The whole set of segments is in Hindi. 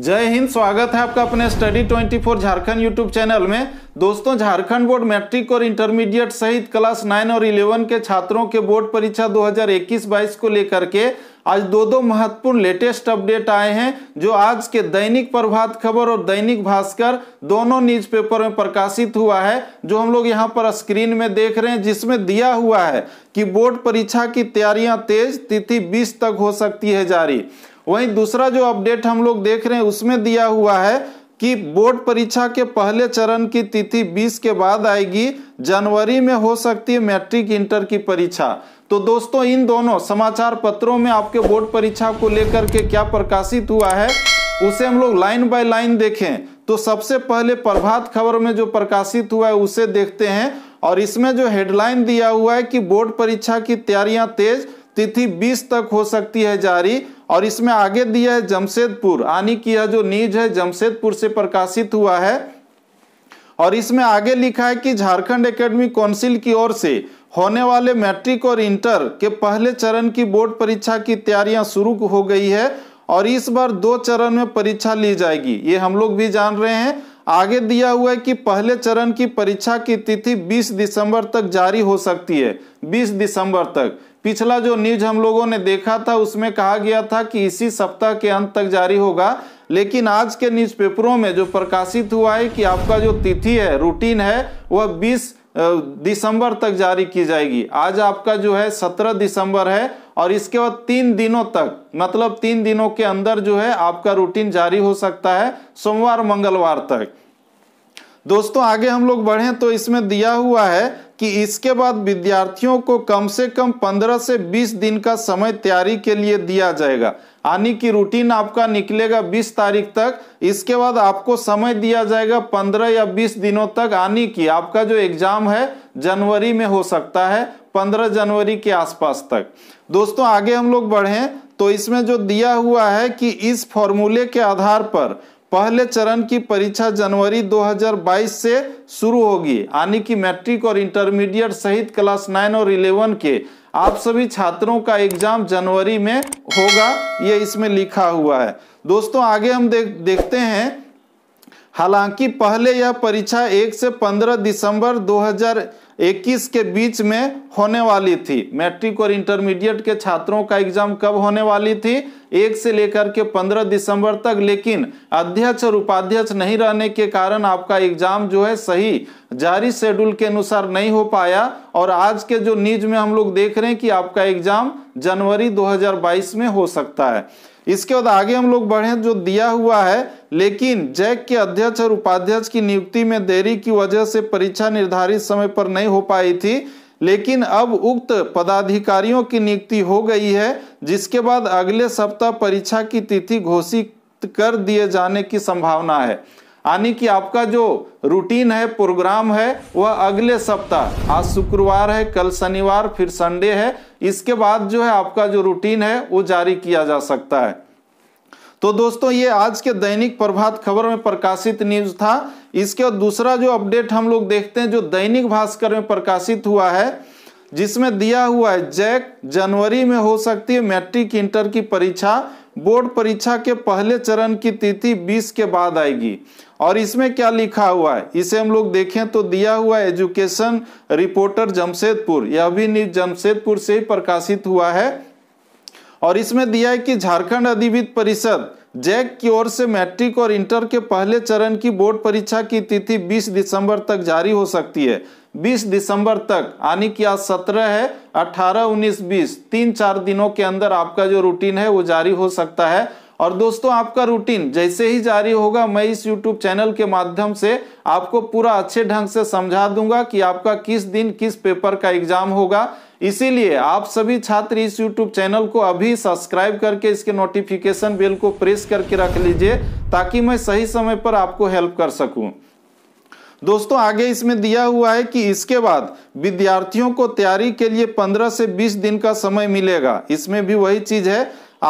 जय हिंद स्वागत है आपका अपने स्टडी 24 झारखंड यूट्यूब चैनल में दोस्तों झारखंड बोर्ड मैट्रिक और इंटरमीडिएट सहित क्लास 9 और 11 के छात्रों के बोर्ड परीक्षा 2021-22 को लेकर के आज दो दो महत्वपूर्ण लेटेस्ट अपडेट आए हैं जो आज के दैनिक प्रभात खबर और दैनिक भास्कर दोनों न्यूज़पेपर में प्रकाशित हुआ है जो हम लोग यहाँ पर स्क्रीन में देख रहे हैं जिसमें दिया हुआ है कि बोर्ड परीक्षा की तैयारियां तेज तिथि 20 तक हो सकती है जारी वहीं दूसरा जो अपडेट हम लोग देख रहे हैं उसमें दिया हुआ है कि बोर्ड परीक्षा के पहले चरण की तिथि 20 के बाद आएगी जनवरी में हो सकती है मैट्रिक इंटर की परीक्षा तो दोस्तों इन दोनों समाचार पत्रों में आपके बोर्ड परीक्षा को लेकर के क्या प्रकाशित हुआ है उसे हम लोग लाइन बाय लाइन देखें तो सबसे पहले प्रभात खबर में जो प्रकाशित हुआ है उसे देखते हैं और इसमें जो हेडलाइन दिया हुआ है कि बोर्ड परीक्षा की तैयारियां तेज़ तिथि 20 तक हो सकती है जारी और इसमें आगे दिया है जमशेदपुर यानी कि यह जो न्यूज है जमशेदपुर से प्रकाशित हुआ है और इसमें आगे लिखा है कि झारखंड एकेडमी काउंसिल की ओर से होने वाले मैट्रिक और इंटर के पहले चरण की बोर्ड परीक्षा की तैयारियां शुरू हो गई है और इस बार दो चरण में परीक्षा ली जाएगी ये हम लोग भी जान रहे हैं आगे दिया हुआ है कि पहले चरण की परीक्षा की तिथि 20 दिसंबर तक जारी हो सकती है 20 दिसंबर तक पिछला जो न्यूज हम लोगों ने देखा था उसमें कहा गया था कि इसी सप्ताह के अंत तक जारी होगा लेकिन आज के न्यूज़पेपरों में जो प्रकाशित हुआ है कि आपका जो तिथि है रूटीन है वह 20 दिसंबर तक जारी की जाएगी आज आपका जो है 17 दिसंबर है और इसके बाद तीन दिनों तक मतलब तीन दिनों के अंदर जो है आपका रूटीन जारी हो सकता है सोमवार मंगलवार तक दोस्तों आगे हम लोग बढ़ें तो इसमें दिया हुआ है कि इसके बाद विद्यार्थियों को कम से कम 15 से 20 दिन का समय तैयारी के लिए दिया जाएगा यानी कि रूटीन आपका निकलेगा 20 तारीख तक इसके बाद आपको समय दिया जाएगा 15 या 20 दिनों तक यानी कि आपका जो एग्जाम है जनवरी में हो सकता है 15 जनवरी के आसपास तक दोस्तों आगे हम लोग बढ़ें तो इसमें जो दिया हुआ है कि इस फॉर्मूले के आधार पर पहले चरण की परीक्षा जनवरी 2022 से शुरू होगी यानी कि मैट्रिक और इंटरमीडिएट सहित क्लास नाइन और इलेवन के आप सभी छात्रों का एग्जाम जनवरी में होगा ये इसमें लिखा हुआ है दोस्तों आगे हम देख देखते हैं हालांकि पहले यह परीक्षा 1 से 15 दिसंबर 2021 के बीच में होने वाली थी मैट्रिक और इंटरमीडिएट के छात्रों का एग्जाम कब होने वाली थी एक से लेकर के 15 दिसंबर तक लेकिन अध्यक्ष और उपाध्यक्ष नहीं रहने के कारण आपका एग्जाम जो है सही जारी शेड्यूल के अनुसार नहीं हो पाया और आज के जो न्यूज में हम लोग देख रहे हैं कि आपका एग्जाम जनवरी दो में हो सकता है इसके बाद आगे हम लोग बढ़े जो दिया हुआ है लेकिन जैक के अध्यक्ष और उपाध्यक्ष की नियुक्ति में देरी की वजह से परीक्षा निर्धारित समय पर नहीं हो पाई थी लेकिन अब उक्त पदाधिकारियों की नियुक्ति हो गई है जिसके बाद अगले सप्ताह परीक्षा की तिथि घोषित कर दिए जाने की संभावना है यानी कि आपका जो रूटीन है प्रोग्राम है वह अगले सप्ताह आज शुक्रवार है कल शनिवार फिर संडे है इसके बाद जो है आपका जो रूटीन है वो जारी किया जा सकता है तो दोस्तों ये आज के दैनिक प्रभात खबर में प्रकाशित न्यूज था इसके और दूसरा जो अपडेट हम लोग देखते हैं जो दैनिक भास्कर में प्रकाशित हुआ है जिसमें दिया हुआ है जैक जनवरी में हो सकती है मैट्रिक इंटर की परीक्षा बोर्ड परीक्षा के पहले चरण की तिथि 20 के बाद आएगी और इसमें क्या लिखा हुआ है इसे हम लोग देखें तो दिया हुआ एजुकेशन रिपोर्टर जमशेदपुर यह भी जमशेदपुर से ही प्रकाशित हुआ है और इसमें दिया है कि झारखंड अधिवित परिषद जैक की ओर से मैट्रिक और इंटर के पहले चरण की बोर्ड परीक्षा की तिथि 20 दिसंबर तक जारी हो सकती है 20 दिसंबर तक यानी कि आज 17 है 18 19 20 तीन चार दिनों के अंदर आपका जो रूटीन है वो जारी हो सकता है और दोस्तों आपका रूटीन जैसे ही जारी होगा मैं इस यूट्यूब चैनल के माध्यम से आपको पूरा अच्छे ढंग से समझा दूंगा कि आपका किस दिन किस पेपर का एग्जाम होगा इसीलिए आप सभी छात्र इस यूट्यूब चैनल को अभी सब्सक्राइब करके इसके नोटिफिकेशन बेल को प्रेस करके रख लीजिए ताकि मैं सही समय पर आपको हेल्प कर सकूँ दोस्तों आगे इसमें दिया हुआ है कि इसके बाद विद्यार्थियों को तैयारी के लिए 15 से 20 दिन का समय मिलेगा इसमें भी वही चीज है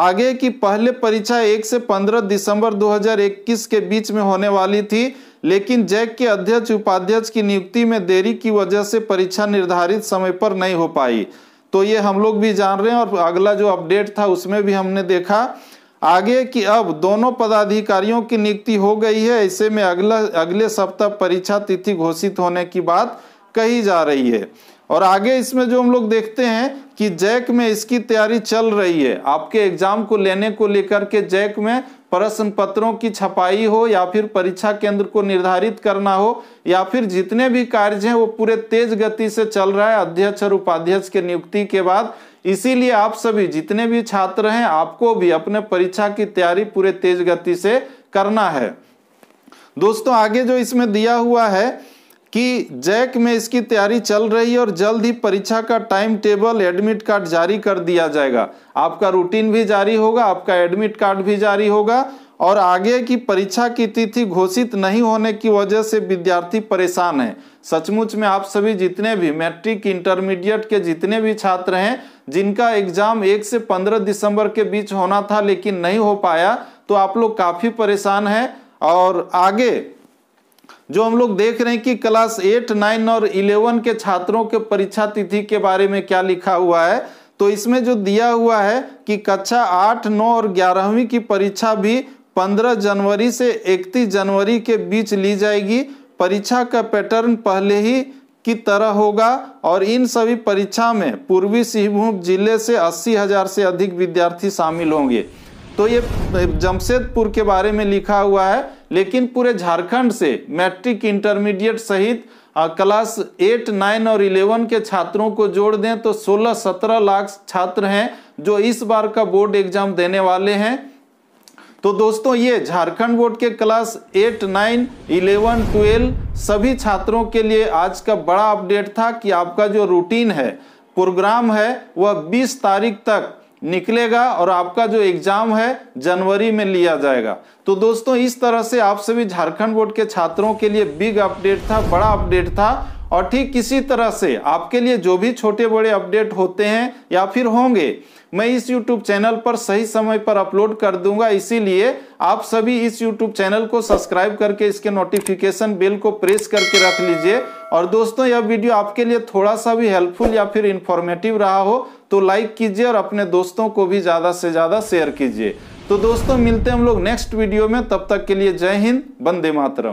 आगे की पहले परीक्षा 1 से 15 दिसंबर 2021 के बीच में होने वाली थी लेकिन जैक के अध्यक्ष उपाध्यक्ष की नियुक्ति में देरी की वजह से परीक्षा निर्धारित समय पर नहीं हो पाई तो ये हम लोग भी जान रहे हैं और अगला जो अपडेट था उसमें भी हमने देखा आगे कि अब दोनों पदाधिकारियों की नियुक्ति हो गई है ऐसे में अगला अगले सप्ताह परीक्षा तिथि घोषित होने की बात कही जा रही है और आगे इसमें जो हम लोग देखते हैं कि जैक में इसकी तैयारी चल रही है आपके एग्जाम को लेने को लेकर के जैक में प्रश्न पत्रों की छपाई हो या फिर परीक्षा केंद्र को निर्धारित करना हो या फिर जितने भी कार्य हैं वो पूरे तेज गति से चल रहा है अध्यक्ष और उपाध्यक्ष के नियुक्ति के बाद इसीलिए आप सभी जितने भी छात्र हैं आपको भी अपने परीक्षा की तैयारी पूरे तेज गति से करना है दोस्तों आगे जो इसमें दिया हुआ है कि जैक में इसकी तैयारी चल रही है और जल्द ही परीक्षा का टाइम टेबल एडमिट कार्ड जारी कर दिया जाएगा आपका रूटीन भी जारी होगा आपका एडमिट कार्ड भी जारी होगा और आगे की परीक्षा की तिथि घोषित नहीं होने की वजह से विद्यार्थी परेशान है सचमुच में आप सभी जितने भी मैट्रिक इंटरमीडिएट के जितने भी छात्र हैं जिनका एग्जाम एक से पंद्रह दिसंबर के बीच होना था लेकिन नहीं हो पाया तो आप लोग काफ़ी परेशान हैं और आगे जो हम लोग देख रहे हैं कि क्लास एट नाइन और इलेवन के छात्रों के परीक्षा तिथि के बारे में क्या लिखा हुआ है तो इसमें जो दिया हुआ है कि कक्षा आठ नौ और ग्यारहवीं की परीक्षा भी पंद्रह जनवरी से इकतीस जनवरी के बीच ली जाएगी परीक्षा का पैटर्न पहले ही की तरह होगा और इन सभी परीक्षा में पूर्वी सिंहभूम जिले से अस्सी हजार से अधिक विद्यार्थी शामिल होंगे तो ये जमशेदपुर के बारे में लिखा हुआ है लेकिन पूरे झारखंड से मैट्रिक इंटरमीडिएट सहित क्लास एट नाइन और इलेवन के छात्रों को जोड़ दें तो सोलह सत्रह लाख छात्र हैं जो इस बार का बोर्ड एग्जाम देने वाले हैं तो दोस्तों ये झारखंड बोर्ड के class eight nine eleven twelve सभी छात्रों के लिए आज का बड़ा अपडेट था कि आपका जो रूटीन है प्रोग्राम है वह बीस तारीख तक निकलेगा और आपका जो एग्जाम है जनवरी में लिया जाएगा तो दोस्तों इस तरह से आप सभी झारखंड बोर्ड के छात्रों के लिए बिग अपडेट था बड़ा अपडेट था और ठीक किसी तरह से आपके लिए जो भी छोटे बड़े अपडेट होते हैं या फिर होंगे मैं इस YouTube चैनल पर सही समय पर अपलोड कर दूंगा इसीलिए आप सभी इस YouTube चैनल को सब्सक्राइब करके इसके नोटिफिकेशन बेल को प्रेस करके रख लीजिए और दोस्तों यह वीडियो आपके लिए थोड़ा सा भी हेल्पफुल या फिर इन्फॉर्मेटिव रहा हो तो लाइक कीजिए और अपने दोस्तों को भी ज़्यादा से ज़्यादा शेयर कीजिए तो दोस्तों मिलते हैं हम लोग नेक्स्ट वीडियो में तब तक के लिए जय हिंद बंदे मातरम